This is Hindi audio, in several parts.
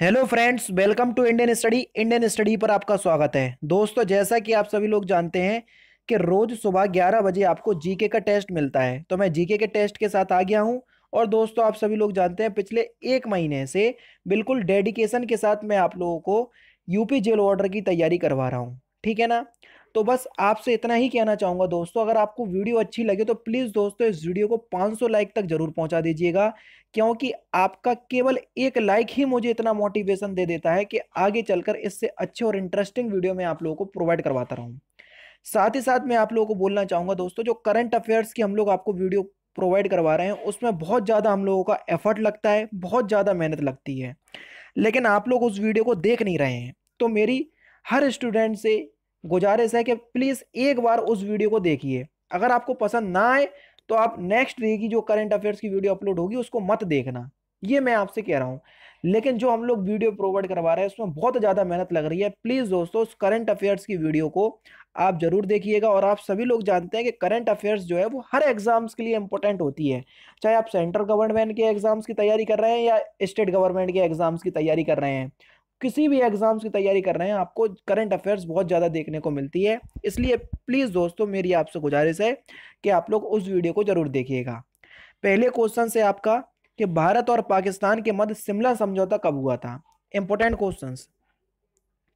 hello friends welcome to Indian study Indian study पर आपका स्वागत है दोस्तों जैसा कि आप सभी लोग जानते हैं कि रोज़ सुबह 11 बजे आपको जीके का टेस्ट मिलता है तो मैं जीके के टेस्ट के साथ आ गया हूं और दोस्तों आप सभी लोग जानते हैं पिछले एक महीने से बिल्कुल डेडिकेशन के साथ मैं आप लोगों को यूपी जेल ऑर्डर की तैयारी करवा रहा हूँ ठीक है ना तो बस आपसे इतना ही कहना चाहूँगा दोस्तों अगर आपको वीडियो अच्छी लगे तो प्लीज़ दोस्तों इस वीडियो को 500 लाइक तक ज़रूर पहुँचा दीजिएगा क्योंकि आपका केवल एक लाइक ही मुझे इतना मोटिवेशन दे देता है कि आगे चलकर इससे अच्छे और इंटरेस्टिंग वीडियो मैं आप लोगों को प्रोवाइड करवाता रहूँ साथ ही साथ मैं आप लोगों को बोलना चाहूँगा दोस्तों जो करंट अफेयर्स की हम लोग आपको वीडियो प्रोवाइड करवा रहे हैं उसमें बहुत ज़्यादा हम लोगों का एफर्ट लगता है बहुत ज़्यादा मेहनत लगती है लेकिन आप लोग उस वीडियो को देख नहीं रहे हैं तो मेरी हर स्टूडेंट से गुजारिश है कि प्लीज़ एक बार उस वीडियो को देखिए अगर आपको पसंद ना आए तो आप नेक्स्ट वीक की जो करंट अफेयर्स की वीडियो अपलोड होगी उसको मत देखना ये मैं आपसे कह रहा हूँ लेकिन जो हम लोग वीडियो प्रोवाइड करवा रहे हैं उसमें बहुत ज़्यादा मेहनत लग रही है प्लीज़ दोस्तों उस करंट अफेयर्स की वीडियो को आप ज़रूर देखिएगा और आप सभी लोग जानते हैं कि करंट अफेयर्स जो है वो हर एग्ज़ाम्स के लिए इंपॉर्टेंट होती है चाहे आप सेंट्रल गवर्नमेंट के एग्ज़ाम्स की तैयारी कर रहे हैं या स्टेट गवर्नमेंट के एग्ज़ाम्स की तैयारी कर रहे हैं किसी भी एग्ज़ाम्स की तैयारी कर रहे हैं आपको करंट अफेयर्स बहुत ज़्यादा देखने को मिलती है इसलिए प्लीज़ दोस्तों मेरी आपसे गुजारिश है कि आप लोग उस वीडियो को ज़रूर देखिएगा पहले क्वेश्चन से आपका कि भारत और पाकिस्तान के मध्य शिमला समझौता कब हुआ था इम्पोर्टेंट क्वेश्चन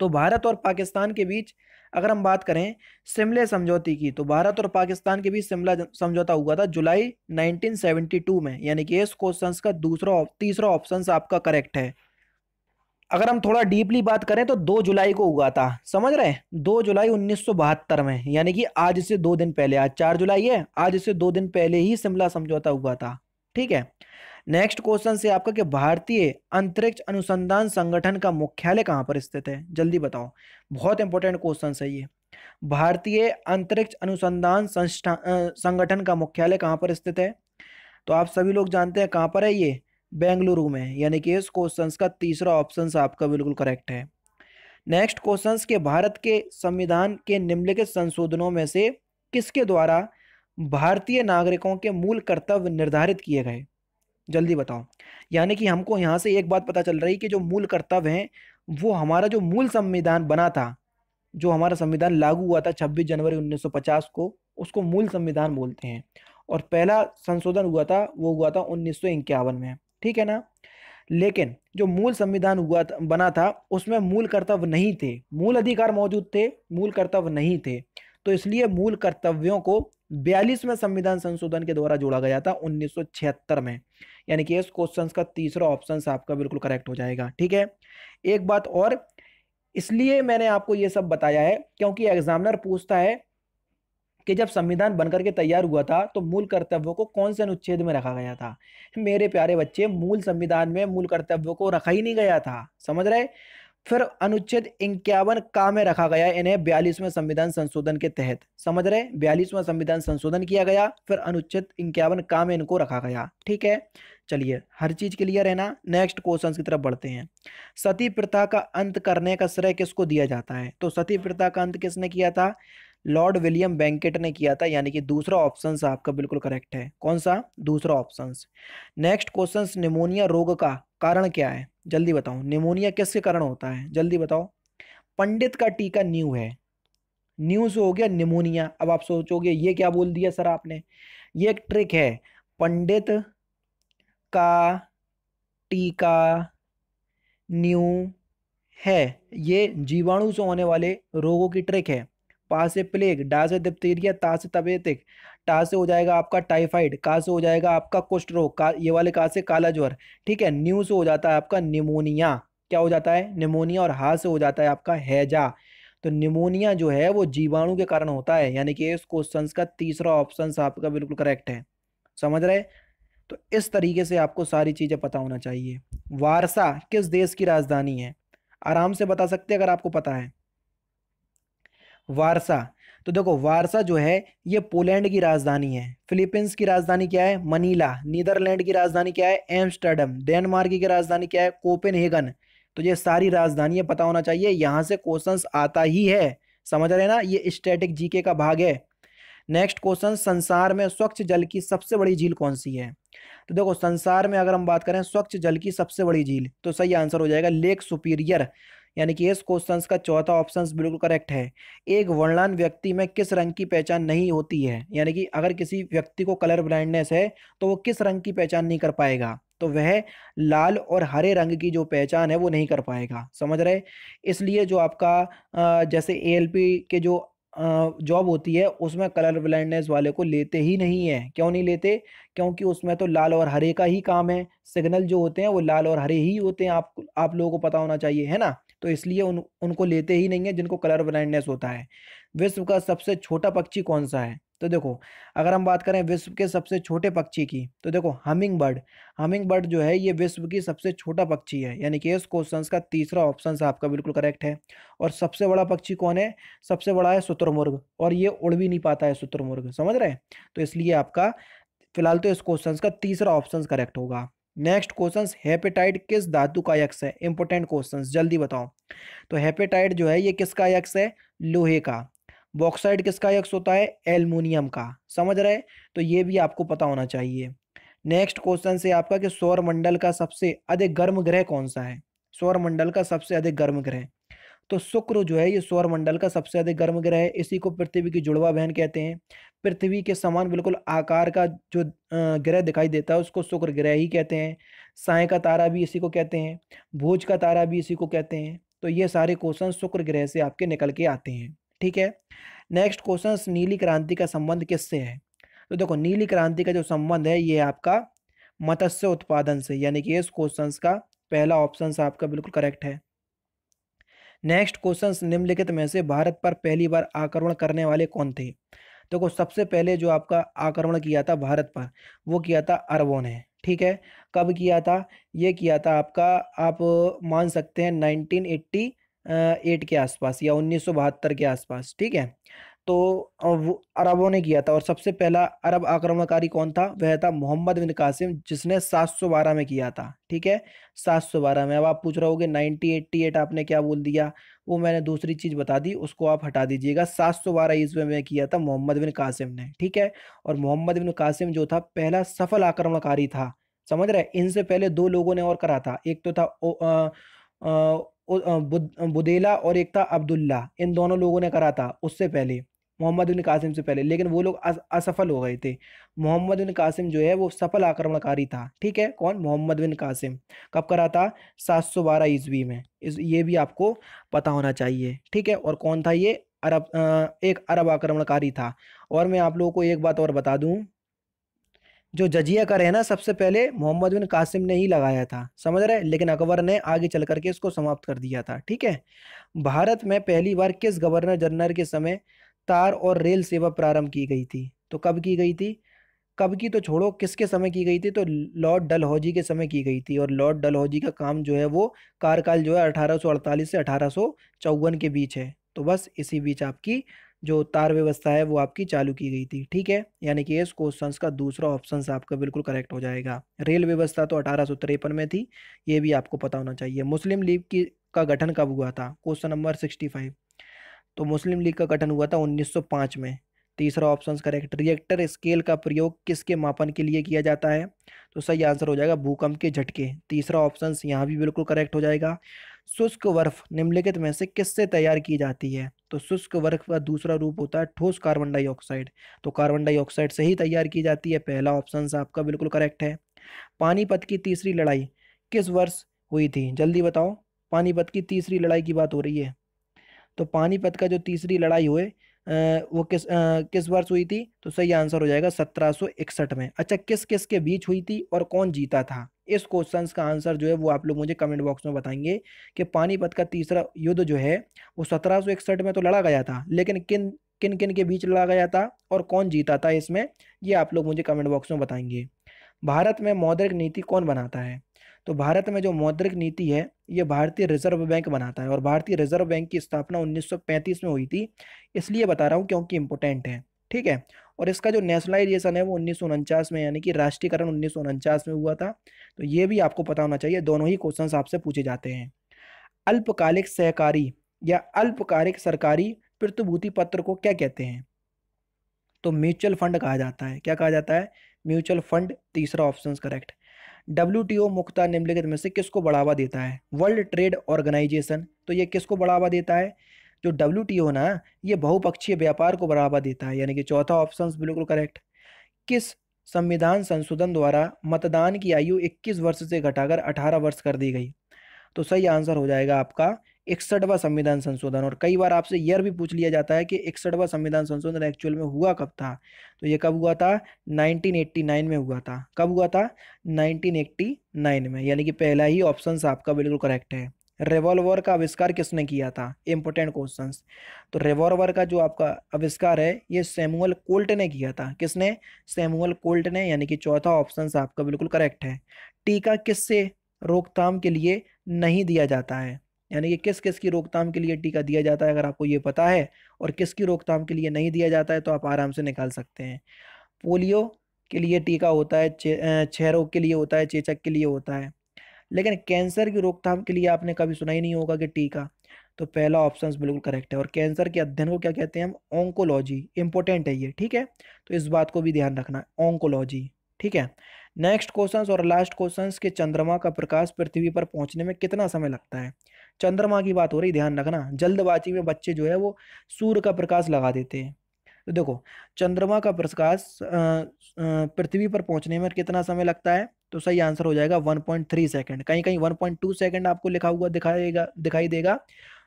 तो भारत और पाकिस्तान के बीच अगर हम बात करें शिमले समझौते की तो भारत और पाकिस्तान के बीच शिमला समझौता हुआ था जुलाई 1972 में यानी कि इस क्वेश्चन का दूसरा तीसरा ऑप्शन आपका करेक्ट है अगर हम थोड़ा डीपली बात करें तो दो जुलाई को हुआ था समझ रहे हैं दो जुलाई बहत्तर में यानी कि आज से दो दिन पहले आज चार जुलाई है आज से दो दिन पहले ही शिमला समझौता हुआ था ठीक है नेक्स्ट क्वेश्चन से आपका कि भारतीय अंतरिक्ष अनुसंधान संगठन का मुख्यालय कहाँ पर स्थित है जल्दी बताओ बहुत इंपॉर्टेंट क्वेश्चन है ये भारतीय अंतरिक्ष अनुसंधान संगठन का मुख्यालय कहाँ पर स्थित है तो आप सभी लोग जानते हैं कहाँ पर है ये बेंगलुरु में यानी कि इस क्वेश्चन का तीसरा ऑप्शन आपका बिल्कुल करेक्ट है नेक्स्ट क्वेश्चन के भारत के संविधान के निम्नलिखित संशोधनों में से किसके द्वारा भारतीय नागरिकों के मूल कर्तव्य निर्धारित किए गए जल्दी बताओ यानी कि हमको यहाँ से एक बात पता चल रही कि जो मूल कर्तव्य हैं वो हमारा जो मूल संविधान बना था जो हमारा संविधान लागू हुआ था 26 जनवरी 1950 को उसको मूल संविधान बोलते हैं और पहला संशोधन हुआ था वो हुआ था उन्नीस में ठीक है ना लेकिन जो मूल संविधान हुआ बना था उसमें मूल कर्तव्य नहीं थे मूल अधिकार मौजूद थे मूल कर्तव्य नहीं थे तो इसलिए मूल कर्तव्यों को बयालीसवें संविधान संशोधन के द्वारा जोड़ा गया था उन्नीस में यानी कि इस क्वेश्चन का तीसरा ऑप्शन आपका बिल्कुल करेक्ट हो जाएगा ठीक है एक बात और इसलिए मैंने आपको ये सब बताया है क्योंकि एग्जामिनर पूछता है कि जब संविधान बनकर के तैयार हुआ था तो मूल कर्तव्यों को कौन से अनुच्छेद में रखा गया था मेरे प्यारे बच्चे मूल संविधान में मूल कर्तव्यों को रखा ही नहीं गया था समझ रहे फिर अनुच्छेद इक्यावन का में रखा गया इन्हें बयालीसवें संविधान संशोधन के तहत समझ रहे बयालीसवें संविधान संशोधन किया गया फिर अनुच्छेद इक्यावन का में इनको रखा गया ठीक है चलिए हर चीज क्लियर है ना नेक्स्ट क्वेश्चन की तरफ बढ़ते हैं सती प्रथा का अंत करने का श्रेय किसको दिया जाता है तो सती प्रथा का अंत किसने किया था लॉर्ड विलियम बैंकेट ने किया था यानी कि दूसरा ऑप्शन आपका बिल्कुल करेक्ट है कौन सा दूसरा ऑप्शन नेक्स्ट क्वेश्चन निमोनिया रोग का कारण क्या है जल्दी बताओ निमोनिया किसके कारण होता है जल्दी बताओ पंडित का टीका न्यू है न्यू से हो गया निमोनिया अब आप सोचोगे ये क्या बोल दिया सर आपने ये एक ट्रिक है पंडित का टीका न्यू है ये जीवाणु से होने वाले रोगों की ट्रिक है पा से प्लेग डा से डिप्थीरिया ता से तबेतिक टा से हो जाएगा आपका टाइफाइड का से हो जाएगा आपका कुष्ठ रोग का ये वाले का से काला ज्वर ठीक है न्यू से हो जाता है आपका निमोनिया क्या हो जाता है निमोनिया और हा से हो जाता है आपका हैजा तो निमोनिया जो है वो जीवाणु के कारण होता है यानी कि इस क्वेश्चन का तीसरा ऑप्शन आपका बिल्कुल करेक्ट है समझ रहे तो इस तरीके से आपको सारी चीज़ें पता होना चाहिए वारसा किस देश की राजधानी है आराम से बता सकते हैं अगर आपको पता है वारसा तो देखो वारसा जो है ये पोलैंड की राजधानी है फिलीपींस की राजधानी क्या है मनीला नीदरलैंड की राजधानी क्या है एम्स्टर्डम डेनमार्क की राजधानी क्या है कोपेनहेगन तो ये सारी राजधानियाँ पता होना चाहिए यहाँ से क्वेश्चन आता ही है समझ रहे ना ये स्टैटिक जीके का भाग है नेक्स्ट क्वेश्चन संसार में स्वच्छ जल की सबसे बड़ी झील कौन सी है तो देखो संसार में अगर हम बात करें स्वच्छ जल की सबसे बड़ी झील तो सही आंसर हो जाएगा लेक सुपीरियर यानी कि इस क्वेश्चन का चौथा ऑप्शन बिल्कुल करेक्ट है एक वर्णन व्यक्ति में किस रंग की पहचान नहीं होती है यानी कि अगर किसी व्यक्ति को कलर ब्लाइंडनेस है तो वो किस रंग की पहचान नहीं कर पाएगा तो वह लाल और हरे रंग की जो पहचान है वो नहीं कर पाएगा समझ रहे इसलिए जो आपका जैसे ए के जो जॉब होती है उसमें कलर ब्लाइंडनेस वाले को लेते ही नहीं है क्यों नहीं लेते क्योंकि उसमें तो लाल और हरे का ही काम है सिग्नल जो होते हैं वो लाल और हरे ही होते हैं आप आप लोगों को पता होना चाहिए है ना तो इसलिए उन उनको लेते ही नहीं है जिनको कलर ब्लाइंडनेस होता है विश्व का सबसे छोटा पक्षी कौन सा है तो देखो अगर हम बात करें विश्व के सबसे छोटे पक्षी की तो देखो हमिंग बर्ड हमिंग बर्ड जो है ये विश्व की सबसे छोटा पक्षी है यानी कि इस क्वेश्चन का तीसरा ऑप्शन आपका बिल्कुल करेक्ट है और सबसे बड़ा पक्षी कौन है सबसे बड़ा है शुतुरमुर्ग और ये उड़ भी नहीं पाता है शुतुरमुर्ग समझ रहे हैं तो इसलिए आपका फिलहाल तो इस क्वेश्चन का तीसरा ऑप्शन करेक्ट होगा नेक्स्ट क्वेश्चन हेपेटाइट किस धातु का यक्ष है इंपॉर्टेंट क्वेश्चन जल्दी बताओ तो हेपेटाइट जो है ये किसका यक्ष है लोहे का बॉक्साइड किसका यक्ष होता है एल्यूमिनियम का समझ रहे तो ये भी आपको पता होना चाहिए नेक्स्ट क्वेश्चन से आपका कि सौर मंडल का सबसे अधिक गर्म ग्रह कौन सा है सौर मंडल का सबसे अधिक गर्म ग्रह तो शुक्र जो है ये सौर मंडल का सबसे अधिक गर्म ग्रह है इसी को पृथ्वी की जुड़वा बहन कहते हैं पृथ्वी के समान बिल्कुल आकार का जो ग्रह दिखाई देता है उसको शुक्र ग्रह ही कहते हैं साय का तारा भी इसी को कहते हैं भोज का तारा भी इसी को कहते हैं तो ये सारे क्वेश्चन शुक्र ग्रह से आपके निकल के आते हैं ठीक है नेक्स्ट क्वेश्चन नीली क्रांति का संबंध किससे है तो देखो नीली क्रांति का जो संबंध है ये आपका मत्स्य उत्पादन से यानी कि इस क्वेश्चन का पहला ऑप्शन आपका बिल्कुल करेक्ट है नेक्स्ट क्वेश्चन निम्नलिखित में से भारत पर पहली बार आक्रमण करने वाले कौन थे देखो तो सबसे पहले जो आपका आक्रमण किया था भारत पर वो किया था अरबों ने ठीक है कब किया था ये किया था आपका आप मान सकते हैं 1988 के आसपास या उन्नीस के आसपास ठीक है तो वो अरबों ने किया था और सबसे पहला अरब आक्रमणकारी कौन था वह था मोहम्मद बिन कासिम जिसने 712 में किया था ठीक है 712 में अब आप पूछ रहे होगे 1988 आपने क्या बोल दिया वो मैंने दूसरी चीज़ बता दी उसको आप हटा दीजिएगा 712 ईस्वी में किया था मोहम्मद बिन कासिम ने ठीक है और मोहम्मद बिन कासिम जो था पहला सफल आक्रमणकारी था समझ रहे इनसे पहले दो लोगों ने और करा था एक तो था ओ, आ, आ, बुदेला और एक था अब्दुल्ला इन दोनों लोगों ने करा था उससे पहले मोहम्मद बिन कासिम से पहले लेकिन वो लोग असफल हो गए थे मोहम्मद बिन कासिम जो है वो सफल आक्रमणकारी था ठीक है कौन मोहम्मद बिन कासिम कब करा था सात सौ बारह ईस्वी में इस ये भी आपको पता होना चाहिए ठीक है और कौन था ये अरब एक अरब आक्रमणकारी था और मैं आप लोगों को एक बात और बता दूँ जो जजिया कर है ना सबसे पहले मोहम्मद बिन कासिम ने ही लगाया था समझ रहे लेकिन अकबर ने आगे चल करके इसको समाप्त कर दिया था ठीक है भारत में पहली बार किस गवर्नर जनरल के समय तार और रेल सेवा प्रारंभ की गई थी तो कब की गई थी कब की तो छोड़ो किसके समय की गई थी तो लॉर्ड डलहौजी के समय की गई थी और लॉर्ड डलहौजी का काम जो है वो कार्यकाल जो है 1848 से अठारह के बीच है तो बस इसी बीच आपकी जो तार व्यवस्था है वो आपकी चालू की गई थी ठीक है यानी कि इस क्वेश्चन का दूसरा ऑप्शन आपका बिल्कुल करेक्ट हो जाएगा रेल व्यवस्था तो अठारह में थी ये भी आपको पता होना चाहिए मुस्लिम लीग की का गठन कब हुआ था क्वेश्चन नंबर सिक्सटी फाइव तो मुस्लिम लीग का गठन हुआ था 1905 में तीसरा ऑप्शन करेक्ट रिएक्टर स्केल का प्रयोग किसके मापन के लिए किया जाता है तो सही आंसर हो जाएगा भूकंप के झटके तीसरा ऑप्शन यहाँ भी बिल्कुल करेक्ट हो जाएगा शुष्क बर्फ निम्नलिखित में से किससे तैयार की जाती है तो शुष्क बर्फ का दूसरा रूप होता है ठोस कार्बन डाइऑक्साइड तो कार्बन डाइऑक्साइड से ही तैयार की जाती है पहला ऑप्शन आपका बिल्कुल करेक्ट है पानीपत की तीसरी लड़ाई किस वर्ष हुई थी जल्दी बताओ पानीपत की तीसरी लड़ाई की बात हो रही है तो पानीपत का जो तीसरी लड़ाई हुए वो किस आ, किस वर्ष हुई थी तो सही आंसर हो जाएगा 1761 में अच्छा किस किस के बीच हुई थी और कौन जीता था इस क्वेश्चन का आंसर जो है वो आप लोग मुझे कमेंट बॉक्स में बताएंगे कि पानीपत का तीसरा युद्ध जो है वो 1761 में तो लड़ा गया था लेकिन किन किन किन के बीच लड़ा गया था और कौन जीता था इसमें ये आप लोग मुझे कमेंट बॉक्स में बताएंगे भारत में मौद्रिक नीति कौन बनाता है तो भारत में जो मौद्रिक नीति है ये भारतीय रिजर्व बैंक बनाता है और भारतीय रिजर्व बैंक की स्थापना 1935 में हुई थी इसलिए बता रहा हूँ क्योंकि इम्पोर्टेंट है ठीक है और इसका जो नेशनलाइजेशन है वो उन्नीस में यानी कि राष्ट्रीयकरण उन्नीस में हुआ था तो ये भी आपको पता होना चाहिए दोनों ही क्वेश्चन आपसे पूछे जाते हैं अल्पकालिक सहकारी या अल्पकालिक सरकारी प्रतिभूति पत्र को क्या कहते हैं तो म्यूचुअल फंड कहा जाता है क्या कहा जाता है म्यूचुअल फंड तीसरा ऑप्शन करेक्ट डब्ल्यू मुख्ता निम्नलिखित में से किसको बढ़ावा देता है वर्ल्ड ट्रेड ऑर्गेनाइजेशन तो ये किसको बढ़ावा देता है जो डब्ल्यू ना ये बहुपक्षीय व्यापार को बढ़ावा देता है यानी कि चौथा ऑप्शन बिल्कुल करेक्ट किस संविधान संशोधन द्वारा मतदान की आयु 21 वर्ष से घटाकर 18 वर्ष कर दी गई तो सही आंसर हो जाएगा आपका इकसठवा संविधान संशोधन और कई बार आपसे ईयर भी पूछ लिया जाता है कि इकसठवा संविधान संशोधन एक्चुअल में हुआ कब था तो ये कब हुआ था 1989 में हुआ था कब हुआ था 1989 में यानी कि पहला ही ऑप्शन आपका बिल्कुल करेक्ट है रिवॉल्वर का आविष्कार किसने किया था इंपॉर्टेंट क्वेश्चन तो रिवॉल्वर का जो आपका आविष्कार है ये सेमुअल कोल्ट ने किया था किसने सेमुअल कोल्ट ने यानी कि चौथा ऑप्शन आपका बिल्कुल करेक्ट है टीका किससे रोकथाम के लिए नहीं दिया जाता है यानी कि किस किस की रोकथाम के लिए टीका दिया जाता है अगर आपको ये पता है और किसकी रोकथाम के लिए नहीं दिया जाता है तो आप आराम से निकाल सकते हैं पोलियो के लिए टीका होता है छह रोग के लिए होता है चेचक के लिए होता है लेकिन कैंसर की रोकथाम के लिए आपने कभी सुना ही नहीं होगा कि टीका तो पहला ऑप्शन बिल्कुल करेक्ट है और कैंसर के अध्ययन को क्या कहते हैं हम ऑन्कोलॉजी इंपॉर्टेंट है ये ठीक है तो इस बात को भी ध्यान रखना ऑन्कोलॉजी ठीक है नेक्स्ट क्वेश्चंस और लास्ट क्वेश्चंस के चंद्रमा का प्रकाश पृथ्वी पर पहुंचने में कितना समय लगता है चंद्रमा की बात हो रही ध्यान रखना जल्दबाजी में बच्चे जो है वो सूर्य का प्रकाश लगा देते हैं तो देखो चंद्रमा का प्रकाश पृथ्वी पर पहुंचने में कितना समय लगता है तो सही आंसर हो जाएगा 1.3 सेकेंड कहीं कहीं 1.2 सेकेंड आपको लिखा हुआ दिखाएगा दिखाई देगा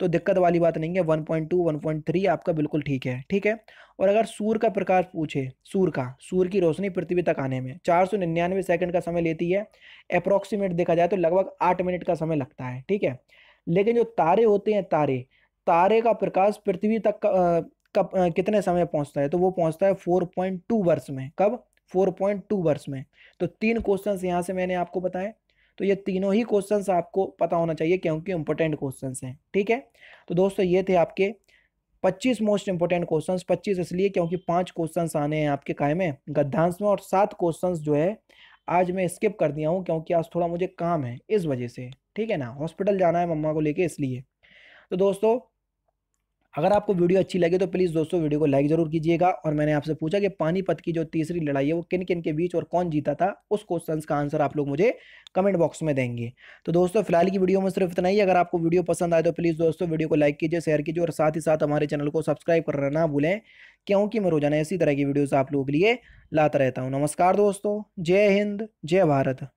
तो दिक्कत वाली बात नहीं है 1.2 थ्री आपका बिल्कुल ठीक है ठीक है और अगर सूर्य का प्रकाश पूछे सूर्य का सूर्य की रोशनी पृथ्वी तक आने में चार सौ निन्यानवे सेकेंड का समय लेती है अप्रोक्सीमेट देखा जाए तो लगभग आठ मिनट का समय लगता है ठीक है लेकिन जो तारे होते हैं तारे तारे का प्रकाश पृथ्वी तक का, कब कितने समय पहुंचता है तो वो पहुंचता है 4.2 वर्ष में कब 4.2 वर्ष में तो तीन क्वेश्चन यहाँ से मैंने आपको बताए तो ये तीनों ही क्वेश्चन आपको पता होना चाहिए क्योंकि इंपॉर्टेंट क्वेश्चन हैं ठीक है तो दोस्तों ये थे आपके 25 मोस्ट इंपॉर्टेंट क्वेश्चंस 25 इसलिए क्योंकि पांच क्वेश्चंस आने हैं आपके काय में गद्धांश में और सात क्वेश्चंस जो है आज मैं स्किप कर दिया हूँ क्योंकि आज थोड़ा मुझे काम है इस वजह से ठीक है ना हॉस्पिटल जाना है मम्मा को लेके इसलिए तो दोस्तों अगर आपको वीडियो अच्छी लगे तो प्लीज़ दोस्तों वीडियो को लाइक जरूर कीजिएगा और मैंने आपसे पूछा कि पानीपत की जो तीसरी लड़ाई है वो किन किन के बीच और कौन जीता था उस क्वेश्चन का आंसर आप लोग मुझे कमेंट बॉक्स में देंगे तो दोस्तों फिलहाल की वीडियो में सिर्फ इतना ही अगर आपको वीडियो पसंद आए तो प्लीज़ दोस्तों वीडियो को लाइक कीजिए शेयर कीजिए और साथ ही साथ हमारे चैनल को सब्सक्राइब करना ना भूलें क्योंकि मैं रोजाना इसी तरह की वीडियोज़ आप लोगों के लिए लाता रहता हूँ नमस्कार दोस्तों जय हिंद जय भारत